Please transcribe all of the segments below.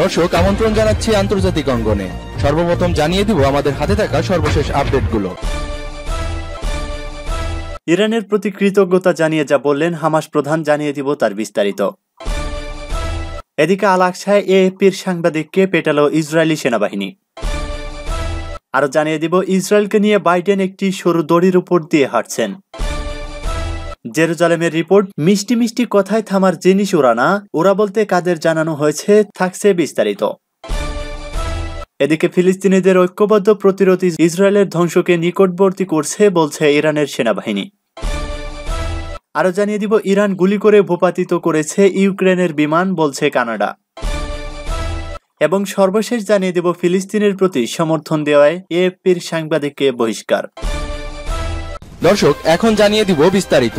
দর্শক আমন্ত্রণ জানাচ্ছি আন্তর্জাতিক অঙ্গনে সর্বপ্রথম জানিয়ে দিব আমাদের হাতে থাকা সর্বশেষ আপডেটগুলো ইরানের প্রতি কৃতজ্ঞতা জানিয়ে যা বললেন হামাস প্রধান জানিয়ে দিব তার বিস্তারিত এদিকে আলাকসায় এএপির সাংবাদিককে পেটাল ইসরায়েলি সেনাবাহিনী আরো জানিয়ে দিব ইসরায়েলকে নিয়ে বাইডেন একটি সরু দড়ির উপর দিয়ে হাঁটছেন জেরুজালেমের রিপোর্ট মিষ্টি মিষ্টি কথায় থামার জিনিস ওরা না ওরা বলতে কাদের জানানো হয়েছে থাকছে বিস্তারিত এদিকে ফিলিস্তিনিদের ঐক্যবদ্ধ প্রতিরোধ ইসরায়েলের ধ্বংসকে নিকটবর্তী করছে বলছে ইরানের সেনাবাহিনী আরও জানিয়ে দিব ইরান গুলি করে ভূপাতিত করেছে ইউক্রেনের বিমান বলছে কানাডা এবং সর্বশেষ জানিয়ে দেব ফিলিস্তিনের প্রতি সমর্থন দেওয়ায় এএফপির সাংবাদিককে বহিষ্কার দর্শক এখন জানিয়ে দিব বিস্তারিত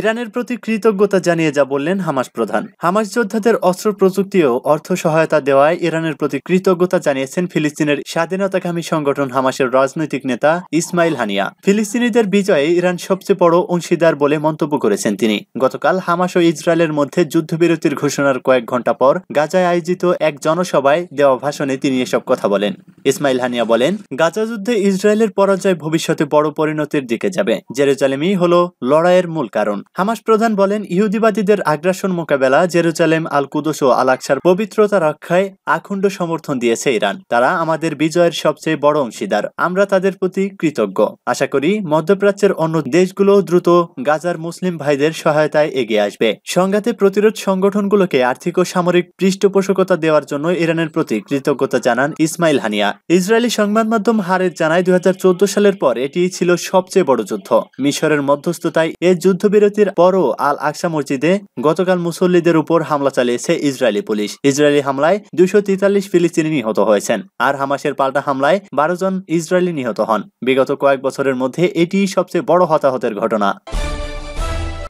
ইরানের প্রতি কৃতজ্ঞতা জানিয়ে যা বললেন হামাস প্রধান হামাস যোদ্ধাদের অস্ত্র প্রযুক্তি ও অর্থ সহায়তা দেওয়ায় ইরানের প্রতি কৃতজ্ঞতা জানিয়েছেন ফিলিস্তিনের স্বাধীনতাকামী সংগঠন হামাসের রাজনৈতিক নেতা ইসমাইল হানিয়া ফিলিস্তিনিদের বিজয়ে ইরান সবচেয়ে বড় অংশীদার বলে মন্তব্য করেছেন তিনি গতকাল হামাস ও ইসরায়েলের মধ্যে যুদ্ধবিরতির ঘোষণার কয়েক ঘন্টা পর গাজায় আয়োজিত এক জনসভায় দেওয়া ভাষণে তিনি এসব কথা বলেন ইসমাইল হানিয়া বলেন গাজা যুদ্ধে ইসরায়েলের পরাজয় ভবিষ্যতে বড় পরিণতির দিকে যাবে জেরুজালেমই হলো লড়াইয়ের মূল কারণ হামাস প্রধান বলেন ইহুদিবাদীদের আগ্রাসন মোকাবেলা জেরুজালেম আল কুদস ও আল আকসার পবিত্রতা রক্ষায় আখণ্ড সমর্থন দিয়েছে ইরান তারা আমাদের বিজয়ের সবচেয়ে বড় অংশীদার আমরা তাদের প্রতি কৃতজ্ঞ আশা করি মধ্যপ্রাচ্যের অন্য দেশগুলো দ্রুত গাজার মুসলিম ভাইদের সহায়তায় এগিয়ে আসবে সংঘাতে প্রতিরোধ সংগঠনগুলোকে আর্থিক ও সামরিক পৃষ্ঠপোষকতা দেওয়ার জন্য ইরানের প্রতি কৃতজ্ঞতা জানান ইসমাইল হানিয়া ইসরায়েলি সংবাদ মাধ্যম হারের জানায় দুই সালের পর এটি ছিল সবচেয়ে বড় যুদ্ধ মিশরের মধ্যস্থতায় এ যুদ্ধবিরতি বিরতির পরও আল আকসা মসজিদে গতকাল মুসল্লিদের উপর হামলা চালিয়েছে ইসরায়েলি পুলিশ ইসরায়েলি হামলায় দুশো তেতাল্লিশ ফিলিস্তিনি নিহত হয়েছেন আর হামাসের পাল্টা হামলায় বারো জন ইসরায়েলি নিহত হন বিগত কয়েক বছরের মধ্যে এটি সবচেয়ে বড় হতাহতের ঘটনা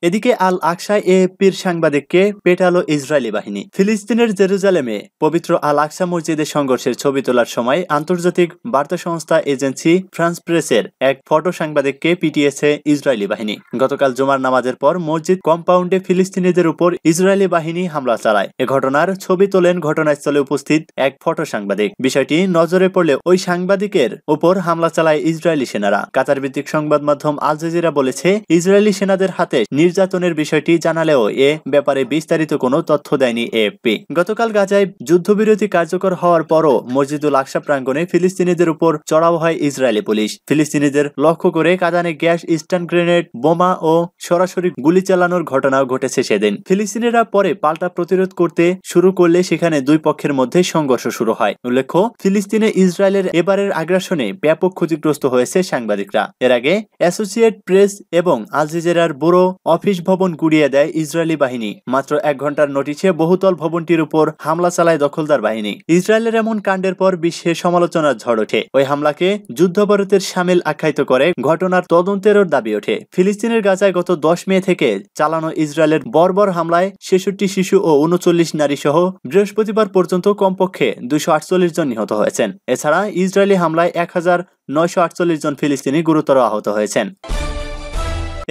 এদিকে আল আকসায় এএফপির সাংবাদিককে পেটালো ইসরায়েলি বাহিনী ফিলিস্তিনের জেরুজালেমে পবিত্র আল আকসা মসজিদের সংঘর্ষের ছবি তোলার সময় আন্তর্জাতিক বার্তা সংস্থা এজেন্সি ফ্রান্স প্রেসের এক ফটো সাংবাদিককে পিটিয়েছে ইসরায়েলি বাহিনী গতকাল জুমার নামাজের পর মসজিদ কম্পাউন্ডে ফিলিস্তিনিদের উপর ইসরায়েলি বাহিনী হামলা চালায় এ ঘটনার ছবি তোলেন ঘটনাস্থলে উপস্থিত এক ফটো সাংবাদিক বিষয়টি নজরে পড়লে ওই সাংবাদিকের উপর হামলা চালায় ইসরায়েলি সেনারা কাতার ভিত্তিক সংবাদ মাধ্যম আল জাজিরা বলেছে ইসরায়েলি সেনাদের হাতে নির নির্যাতনের বিষয়টি জানালেও এ ব্যাপারে বিস্তারিত কোনো তথ্য দেয়নি এএফপি গতকাল গাজায় যুদ্ধবিরতি কার্যকর হওয়ার পরও মসজিদুল আকসা প্রাঙ্গনে ফিলিস্তিনিদের উপর চড়াও হয় ইসরায়েলি পুলিশ ফিলিস্তিনিদের লক্ষ্য করে কাদানে গ্যাস স্টান গ্রেনেড বোমা ও সরাসরি গুলি চালানোর ঘটনাও ঘটেছে সেদিন ফিলিস্তিনিরা পরে পাল্টা প্রতিরোধ করতে শুরু করলে সেখানে দুই পক্ষের মধ্যে সংঘর্ষ শুরু হয় উল্লেখ্য ফিলিস্তিনে ইসরায়েলের এবারের আগ্রাসনে ব্যাপক ক্ষতিগ্রস্ত হয়েছে সাংবাদিকরা এর আগে অ্যাসোসিয়েট প্রেস এবং আলজিজেরার জিজেরার ব্যুরো অফ অফিস ভবন গুড়িয়ে দেয় ইসরায়েলি বাহিনী মাত্র এক ঘন্টার নোটিশে বহুতল ভবনটির উপর হামলা চালায় দখলদার বাহিনী ইসরায়েলের এমন কাণ্ডের পর বিশ্বে সমালোচনার ঝড় ওঠে ওই হামলাকে যুদ্ধবরতের সামিল আখ্যায়িত করে ঘটনার তদন্তেরও দাবি ওঠে ফিলিস্তিনের গাজায় গত দশ মে থেকে চালানো ইসরায়েলের বর্বর হামলায় ছেষট্টি শিশু ও উনচল্লিশ নারী সহ বৃহস্পতিবার পর্যন্ত কমপক্ষে দুশো আটচল্লিশ জন নিহত হয়েছেন এছাড়া ইসরায়েলি হামলায় এক হাজার নয়শো আটচল্লিশ জন ফিলিস্তিনি গুরুতর আহত হয়েছেন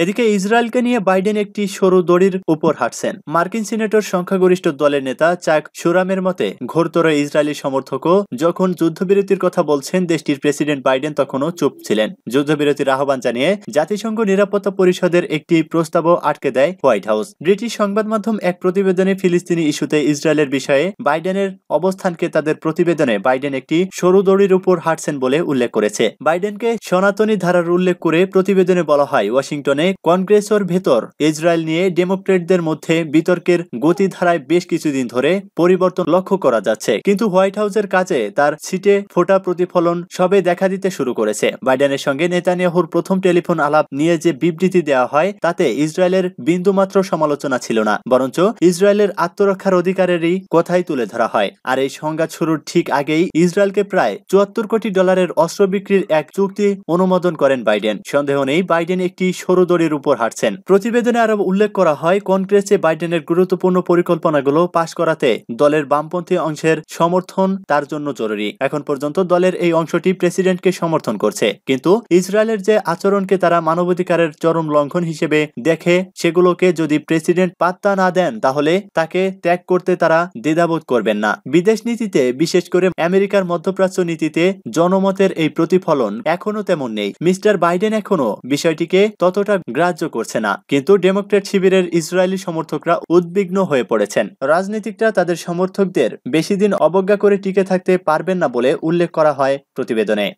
এদিকে ইসরায়েলকে নিয়ে বাইডেন একটি সরু দড়ির উপর হাঁটছেন মার্কিন সিনেটর সংখ্যাগরিষ্ঠ দলের নেতা চাক সুরামের মতে ঘোরতর ইসরায়েলি সমর্থকও যখন যুদ্ধবিরতির কথা বলছেন দেশটির প্রেসিডেন্ট বাইডেন তখনও চুপ ছিলেন যুদ্ধবিরতির আহ্বান জানিয়ে জাতিসংঘ নিরাপত্তা পরিষদের একটি প্রস্তাবও আটকে দেয় হোয়াইট হাউস ব্রিটিশ সংবাদ মাধ্যম এক প্রতিবেদনে ফিলিস্তিনি ইস্যুতে ইসরায়েলের বিষয়ে বাইডেনের অবস্থানকে তাদের প্রতিবেদনে বাইডেন একটি সরু দড়ির উপর হাঁটছেন বলে উল্লেখ করেছে বাইডেনকে সনাতনী ধারার উল্লেখ করে প্রতিবেদনে বলা হয় ওয়াশিংটনে কারণে কংগ্রেসের ভেতর ইসরায়েল নিয়ে ডেমোক্রেটদের মধ্যে বিতর্কের গতিধারায় বেশ কিছুদিন ধরে পরিবর্তন লক্ষ্য করা যাচ্ছে কিন্তু হোয়াইট হাউসের কাছে তার সিটে ফোটা প্রতিফলন সবে দেখা দিতে শুরু করেছে বাইডেনের সঙ্গে নেতানিয়াহুর প্রথম টেলিফোন আলাপ নিয়ে যে বিবৃতি দেওয়া হয় তাতে ইসরায়েলের বিন্দুমাত্র সমালোচনা ছিল না বরঞ্চ ইসরায়েলের আত্মরক্ষার অধিকারেরই কথাই তুলে ধরা হয় আর এই সংজ্ঞা শুরুর ঠিক আগেই ইসরায়েলকে প্রায় চুয়াত্তর কোটি ডলারের অস্ত্র বিক্রির এক চুক্তি অনুমোদন করেন বাইডেন সন্দেহ নেই বাইডেন একটি সরু দড়ির উপর হাঁটছেন প্রতিবেদনে আরও উল্লেখ করা হয় কংগ্রেসে বাইডেনের গুরুত্বপূর্ণ পরিকল্পনাগুলো পাশ করাতে দলের বামপন্থী অংশের সমর্থন তার জন্য জরুরি এখন পর্যন্ত দলের এই অংশটি প্রেসিডেন্টকে সমর্থন করছে কিন্তু ইসরায়েলের যে আচরণকে তারা মানবাধিকারের চরম লঙ্ঘন হিসেবে দেখে সেগুলোকে যদি প্রেসিডেন্ট পাত্তা না দেন তাহলে তাকে ত্যাগ করতে তারা দ্বিধাবোধ করবেন না বিদেশ নীতিতে বিশেষ করে আমেরিকার মধ্যপ্রাচ্য নীতিতে জনমতের এই প্রতিফলন এখনো তেমন নেই মিস্টার বাইডেন এখনো বিষয়টিকে ততটা গ্রাহ্য করছে না কিন্তু ডেমোক্রেট শিবিরের ইসরায়েলি সমর্থকরা উদ্বিগ্ন হয়ে পড়েছেন রাজনীতিকরা তাদের সমর্থকদের বেশি দিন অবজ্ঞা করে টিকে থাকতে পারবেন না বলে উল্লেখ করা হয় প্রতিবেদনে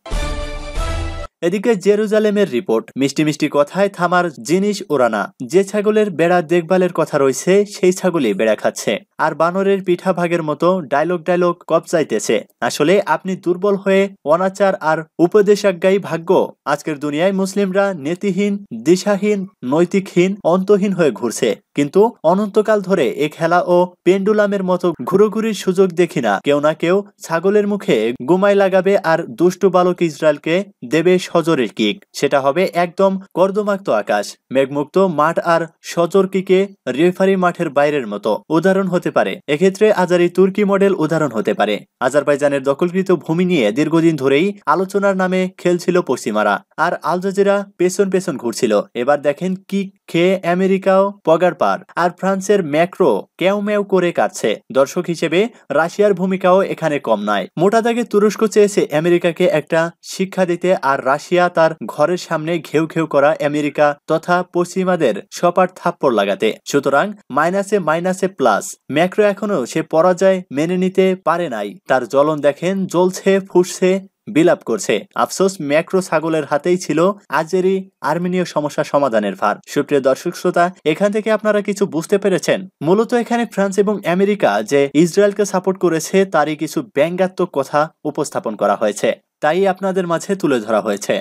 এদিকে জেরুজালেমের রিপোর্ট মিষ্টি মিষ্টি কথায় থামার জিনিস ওরানা যে ছাগলের বেড়া দেখভালের কথা রয়েছে সেই ছাগলই বেড়া খাচ্ছে আর বানরের পিঠা ভাগের মতো ডায়লগ ডায়লগ কপ চাইতেছে আসলে আপনি দুর্বল হয়ে অনাচার আর উপদেশাজ্ঞায়ী ভাগ্য আজকের দুনিয়ায় মুসলিমরা নেতিহীন দিশাহীন নৈতিকহীন অন্তহীন হয়ে ঘুরছে কিন্তু অনন্তকাল ধরে এ খেলা ও পেন্ডুলামের মতো ঘুরোঘুরির সুযোগ দেখি না কেউ না কেউ ছাগলের মুখে গুমাই লাগাবে আর দুষ্টু বালক ইসরায়েলকে দেবে সজরের কিক সেটা হবে একদম কর্দমাক্ত আকাশ মেঘমুক্ত মাঠ আর সজর কিকে রেফারি মাঠের বাইরের মতো উদাহরণ হতে হতে পারে এক্ষেত্রে আজারি তুর্কি মডেল উদাহরণ হতে পারে আজারবাইজানের দখলকৃত ভূমি নিয়ে দীর্ঘদিন ধরেই আলোচনার নামে খেলছিল পশ্চিমারা আর আল জাজিরা পেছন পেছন ঘুরছিল এবার দেখেন কি খেয়ে আমেরিকাও পগার পার আর ফ্রান্সের ম্যাক্রো ক্যাউম্যাউ করে কাটছে দর্শক হিসেবে রাশিয়ার ভূমিকাও এখানে কম নয় মোটা দাগে তুরস্ক চেয়েছে আমেরিকাকে একটা শিক্ষা দিতে আর রাশিয়া তার ঘরের সামনে ঘেউ ঘেউ করা আমেরিকা তথা পশ্চিমাদের সপার থাপ্পড় লাগাতে সুতরাং মাইনাসে মাইনাসে প্লাস ম্যাক্রো এখনো সে পরাজয় মেনে নিতে পারে নাই তার জ্বলন দেখেন জ্বলছে ফুসছে বিলাপ করছে আফসোস ম্যাক্রো ছাগলের হাতেই ছিল আজেরই আর্মেনীয় সমস্যা সমাধানের ভার সুপ্রিয় দর্শক শ্রোতা এখান থেকে আপনারা কিছু বুঝতে পেরেছেন মূলত এখানে ফ্রান্স এবং আমেরিকা যে ইসরায়েলকে সাপোর্ট করেছে তারই কিছু ব্যঙ্গাত্মক কথা উপস্থাপন করা হয়েছে তাই আপনাদের মাঝে তুলে ধরা হয়েছে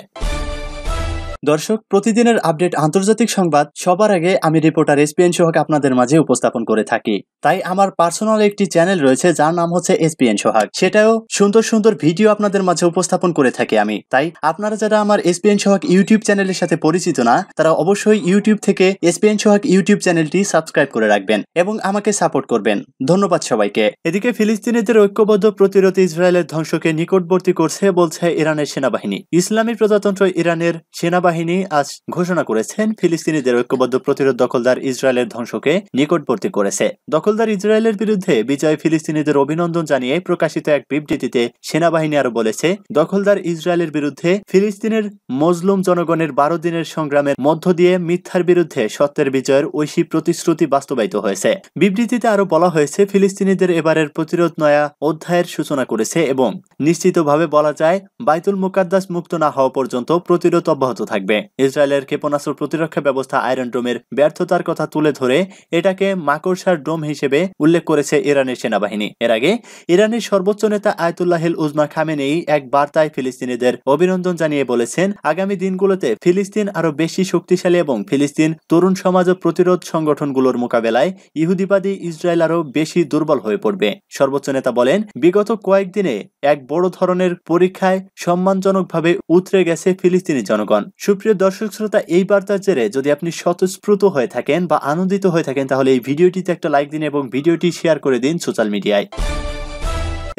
দর্শক প্রতিদিনের আপডেট আন্তর্জাতিক সংবাদ সবার আগে আমি রিপোর্টার এসপিএন সোহাগ আপনাদের মাঝে উপস্থাপন করে থাকি তাই আমার পার্সোনাল একটি চ্যানেল রয়েছে যার নাম হচ্ছে এসপিএন সোহাগ সেটাও সুন্দর সুন্দর ভিডিও আপনাদের মাঝে উপস্থাপন করে থাকি আমি তাই আপনারা যারা আমার এসপিএন সোহাগ ইউটিউব চ্যানেলের সাথে পরিচিত না তারা অবশ্যই ইউটিউব থেকে এসপিএন সোহাগ ইউটিউব চ্যানেলটি সাবস্ক্রাইব করে রাখবেন এবং আমাকে সাপোর্ট করবেন ধন্যবাদ সবাইকে এদিকে ফিলিস্তিনিদের ঐক্যবদ্ধ প্রতিরোধ ইসরায়েলের ধ্বংসকে নিকটবর্তী করছে বলছে ইরানের সেনাবাহিনী ইসলামী প্রজাতন্ত্র ইরানের সেনাবাহিনী বাহিনী আজ ঘোষণা করেছেন ফিলিস্তিনিদের ঐক্যবদ্ধ প্রতিরোধ দখলদার ইসরায়েলের ধ্বংসকে নিকটবর্তী করেছে দখলদার ইসরায়েলের বিরুদ্ধে বিজয় ফিলিস্তিনিদের অভিনন্দন জানিয়ে প্রকাশিত এক বিবৃতিতে সেনাবাহিনী আরও বলেছে দখলদার ইসরায়েলের বিরুদ্ধে ফিলিস্তিনের মজলুম জনগণের বারো দিনের সংগ্রামের মধ্য দিয়ে মিথ্যার বিরুদ্ধে সত্যের বিজয়ের ঐশী প্রতিশ্রুতি বাস্তবায়িত হয়েছে বিবৃতিতে আরও বলা হয়েছে ফিলিস্তিনিদের এবারের প্রতিরোধ নয়া অধ্যায়ের সূচনা করেছে এবং নিশ্চিতভাবে বলা যায় বাইতুল মুকাদ্দাস মুক্ত না হওয়া পর্যন্ত প্রতিরোধ অব্যাহত থাকবে থাকবে ইসরায়েলের ক্ষেপণাস্ত্র প্রতিরক্ষা ব্যবস্থা আয়রন ডোমের ব্যর্থতার কথা তুলে ধরে এটাকে মাকড়সার ডোম হিসেবে উল্লেখ করেছে ইরানের সেনাবাহিনী এর আগে ইরানের সর্বোচ্চ নেতা আয়তুল্লাহিল উজমা খামেনেই এক বার্তায় ফিলিস্তিনিদের অভিনন্দন জানিয়ে বলেছেন আগামী দিনগুলোতে ফিলিস্তিন আরো বেশি শক্তিশালী এবং ফিলিস্তিন তরুণ সমাজ ও প্রতিরোধ সংগঠনগুলোর মোকাবেলায় ইহুদিবাদী ইসরায়েল আরো বেশি দুর্বল হয়ে পড়বে সর্বোচ্চ নেতা বলেন বিগত কয়েকদিনে এক বড় ধরনের পরীক্ষায় সম্মানজনকভাবে উতরে গেছে ফিলিস্তিনি জনগণ সুপ্রিয় দর্শক শ্রোতা এই বার্তার জেরে যদি আপনি স্বতঃস্ফূর্ত হয়ে থাকেন বা আনন্দিত হয়ে থাকেন তাহলে এই ভিডিওটিতে একটা লাইক দিন এবং ভিডিওটি শেয়ার করে দিন সোশ্যাল মিডিয়ায়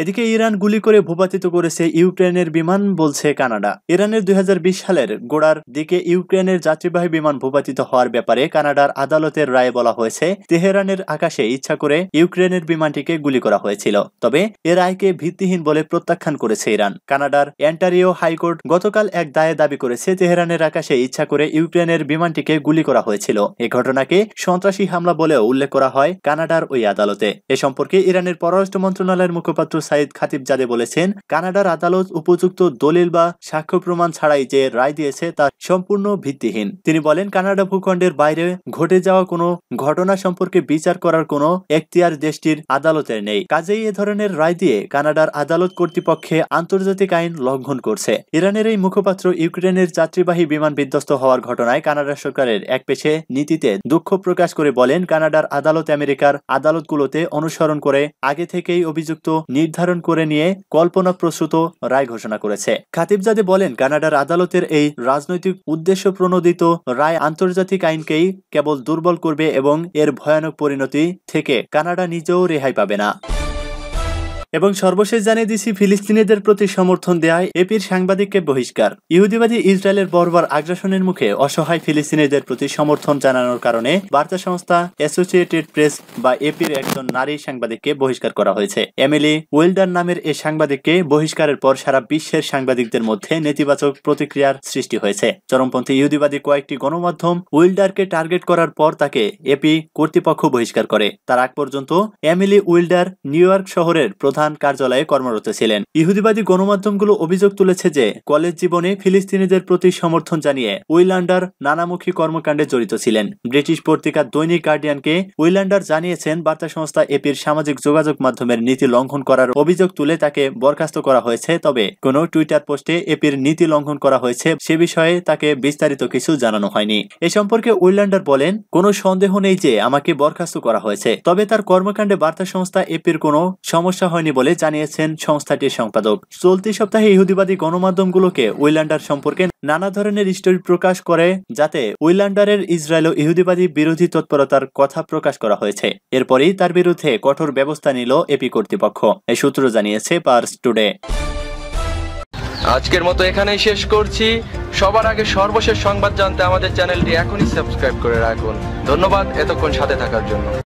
এদিকে ইরান গুলি করে ভূপাতিত করেছে ইউক্রেনের বিমান বলছে কানাডা ইরানের দুই সালের গোড়ার দিকে ইউক্রেনের যাত্রীবাহী বিমান ভূপাতিত হওয়ার ব্যাপারে কানাডার আদালতের রায়ে বলা হয়েছে তেহরানের আকাশে ইচ্ছা করে ইউক্রেনের বিমানটিকে গুলি করা হয়েছিল তবে এ রায়কে ভিত্তিহীন বলে প্রত্যাখ্যান করেছে ইরান কানাডার অ্যান্টারিও হাইকোর্ট গতকাল এক দায়ে দাবি করেছে তেহরানের আকাশে ইচ্ছা করে ইউক্রেনের বিমানটিকে গুলি করা হয়েছিল এ ঘটনাকে সন্ত্রাসী হামলা বলেও উল্লেখ করা হয় কানাডার ওই আদালতে এ সম্পর্কে ইরানের পররাষ্ট্র মন্ত্রণালয়ের মুখপাত্র সাইদ খাতিব জাদে বলেছেন কানাডার আদালত উপযুক্ত দলিল বা সাক্ষ্য প্রমাণ ছাড়াই যে রায় দিয়েছে তা সম্পূর্ণ ভিত্তিহীন তিনি বলেন কানাডা ভূখণ্ডের বাইরে ঘটে যাওয়া কোনো ঘটনা সম্পর্কে বিচার করার কোনো এখতিয়ার দেশটির আদালতের নেই কাজেই এ ধরনের রায় দিয়ে কানাডার আদালত কর্তৃপক্ষে আন্তর্জাতিক আইন লঙ্ঘন করছে ইরানের এই মুখপাত্র ইউক্রেনের যাত্রীবাহী বিমান বিধ্বস্ত হওয়ার ঘটনায় কানাডা সরকারের এক পেছে নীতিতে দুঃখ প্রকাশ করে বলেন কানাডার আদালত আমেরিকার আদালতগুলোতে অনুসরণ করে আগে থেকেই অভিযুক্ত নির্দেশ নির্ধারণ করে নিয়ে কল্পনা প্রসূত রায় ঘোষণা করেছে খাতিবজাদে বলেন কানাডার আদালতের এই রাজনৈতিক উদ্দেশ্য প্রণোদিত রায় আন্তর্জাতিক আইনকেই কেবল দুর্বল করবে এবং এর ভয়ানক পরিণতি থেকে কানাডা নিজেও রেহাই পাবে না এবং সর্বশেষ জানিয়ে দিছি ফিলিস্তিনিদের প্রতি সমর্থন দেয় এপির সাংবাদিককে বহিষ্কার ইহুদিবাদী ইসরায়েলের বর্বর আগ্রাসনের মুখে অসহায় ফিলিস্তিনিদের প্রতি সমর্থন জানানোর কারণে বার্তা সংস্থা অ্যাসোসিয়েটেড প্রেস বা এপির একজন নারী সাংবাদিককে বহিষ্কার করা হয়েছে এমএলএ ওয়েলডার নামের এই সাংবাদিককে বহিষ্কারের পর সারা বিশ্বের সাংবাদিকদের মধ্যে নেতিবাচক প্রতিক্রিয়ার সৃষ্টি হয়েছে চরমপন্থী ইহুদিবাদী কয়েকটি গণমাধ্যম উইল্ডারকে টার্গেট করার পর তাকে এপি কর্তৃপক্ষ বহিষ্কার করে তার আগ পর্যন্ত এমএলএ উইল্ডার নিউ ইয়র্ক শহরের প্রধান প্রধান কার্যালয়ে কর্মরত ছিলেন ইহুদিবাদী গণমাধ্যমগুলো অভিযোগ তুলেছে যে কলেজ জীবনে ফিলিস্তিনিদের প্রতি সমর্থন জানিয়ে উইল্যান্ডার নানামুখী কর্মকাণ্ডে জড়িত ছিলেন ব্রিটিশ পত্রিকা দৈনিক গার্ডিয়ানকে উইল্যান্ডার জানিয়েছেন বার্তা সংস্থা এপির সামাজিক যোগাযোগ মাধ্যমের নীতি লঙ্ঘন করার অভিযোগ তুলে তাকে বরখাস্ত করা হয়েছে তবে কোনো টুইটার পোস্টে এপির নীতি লঙ্ঘন করা হয়েছে সে বিষয়ে তাকে বিস্তারিত কিছু জানানো হয়নি এ সম্পর্কে উইল্যান্ডার বলেন কোনো সন্দেহ নেই যে আমাকে বরখাস্ত করা হয়েছে তবে তার কর্মকাণ্ডে বার্তা সংস্থা এপির কোনো সমস্যা হয়নি বলে জানিয়েছেন সংস্থাটির সম্পাদক চলতি সপ্তাহে ইহুদিবাদী গণমাধ্যমগুলোকে উইল্যান্ডার সম্পর্কে নানা ধরনের স্টোরি প্রকাশ করে যাতে উইল্যান্ডারের ইসরায়েল ও ইহুদিবাদী বিরোধী তৎপরতার কথা প্রকাশ করা হয়েছে এরপরই তার বিরুদ্ধে কঠোর ব্যবস্থা নিল এপি কর্তৃপক্ষ এ সূত্র জানিয়েছে পার্স টুডে আজকের মতো এখানেই শেষ করছি সবার আগে সর্বশেষ সংবাদ জানতে আমাদের চ্যানেলটি এখনই সাবস্ক্রাইব করে রাখুন ধন্যবাদ এতক্ষণ সাথে থাকার জন্য